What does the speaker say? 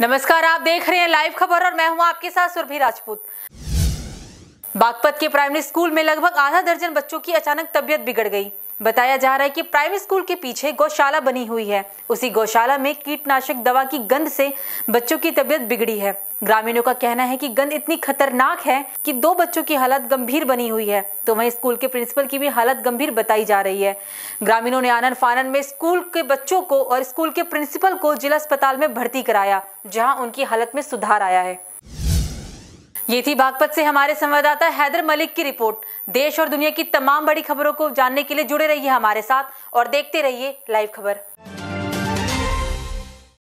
नमस्कार आप देख रहे हैं लाइव खबर और मैं हूं आपके साथ सुरभि राजपूत बागपत के प्राइमरी स्कूल में लगभग आधा दर्जन बच्चों की अचानक तबियत बिगड़ गई बताया जा रहा है कि प्राइवेट स्कूल के पीछे गौशाला बनी हुई है उसी गौशाला में कीटनाशक दवा की गंध से बच्चों की तबीयत बिगड़ी है ग्रामीणों का कहना है कि गंध इतनी खतरनाक है कि दो बच्चों की हालत गंभीर बनी हुई है तो वहीं स्कूल के प्रिंसिपल की भी हालत गंभीर बताई जा रही है ग्रामीणों ने आनंद फानन में स्कूल के बच्चों को और स्कूल के प्रिंसिपल को जिला अस्पताल में भर्ती कराया जहाँ उनकी हालत में सुधार आया है ये थी बागपत से हमारे संवाददाता हैदर मलिक की रिपोर्ट देश और दुनिया की तमाम बड़ी खबरों को जानने के लिए जुड़े रहिए हमारे साथ और देखते रहिए लाइव खबर